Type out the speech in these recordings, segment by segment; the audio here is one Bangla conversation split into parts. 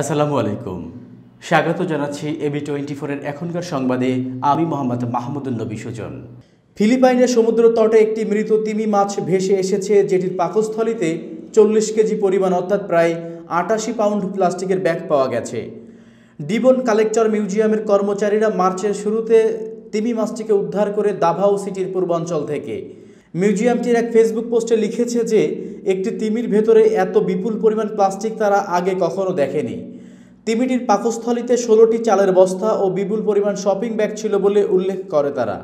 আসসালামু আলাইকুম স্বাগত জানাচ্ছি এবি টোয়েন্টি ফোরের এখনকার সংবাদে আমি মোহাম্মদ মাহমুদুল নবী সুজন ফিলিপাইনের সমুদ্র তটে একটি মৃত তিমি মাছ ভেসে এসেছে যেটির পাকস্থলিতে চল্লিশ কেজি পরিমাণ অর্থাৎ প্রায় আটাশি পাউন্ড প্লাস্টিকের ব্যাগ পাওয়া গেছে ডিবন কালেকচার মিউজিয়ামের কর্মচারীরা মার্চের শুরুতে তিমি মাছটিকে উদ্ধার করে দাভাও সিটির পূর্বাঞ্চল থেকে মিউজিয়ামটির এক ফেসবুক পোস্টে লিখেছে যে একটি তিমির ভেতরে এত বিপুল পরিমাণ প্লাস্টিক তারা আগে কখনো দেখেনি তিমিটির পাকস্থলিতে ষোলোটি চালের বস্তা ও বিপুল পরিমাণ শপিং ব্যাগ ছিল বলে উল্লেখ করে তারা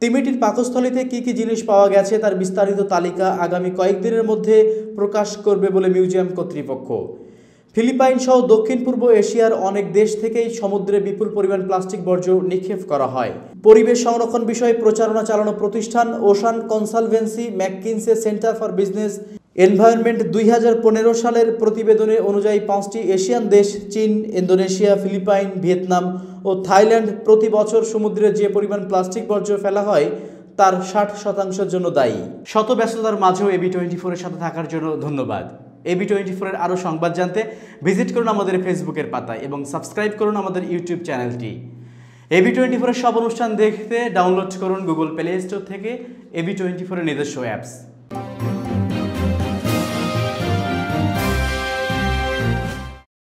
তিমিটির পাকস্থলিতে কি কি জিনিস পাওয়া গেছে তার বিস্তারিত তালিকা আগামী কয়েকদিনের মধ্যে প্রকাশ করবে বলে মিউজিয়াম কর্তৃপক্ষ ফিলিপাইন সহ দক্ষিণ পূর্ব এশিয়ার অনেক দেশ থেকেই সমুদ্রে বিপুল পরিমাণ প্লাস্টিক বর্জ্য নিক্ষেপ করা হয় পরিবেশ সংরক্ষণ বিষয়ে প্রচারণা চালানো প্রতিষ্ঠান ocean conservancy McKinsey centre for business environment দুই সালের প্রতিবেদনে অনুযায়ী পাঁচটি এশিয়ান দেশ চীন ইন্দোনেশিয়া ফিলিপাইন ভিয়েতনাম ও থাইল্যান্ড প্রতি বছর সমুদ্রে যে পরিমাণ প্লাস্টিক বর্জ্য ফেলা হয় তার ষাট শতাংশের জন্য দায়ী শত ব্যস্ততার মাঝেও এবি টোয়েন্টি ফোরের সাথে থাকার জন্য ধন্যবাদ এবি টোয়েন্টি ফোরের আরও সংবাদ জানতে ভিজিট করুন আমাদের ফেসবুকের পাতায় এবং সাবস্ক্রাইব করুন আমাদের ইউটিউব চ্যানেলটি এবি টোয়েন্টি ফোরের সব অনুষ্ঠান দেখতে ডাউনলোড করুন গুগল প্লে স্টোর থেকে এবি টোয়েন্টি ফোরের নিজস্ব অ্যাপস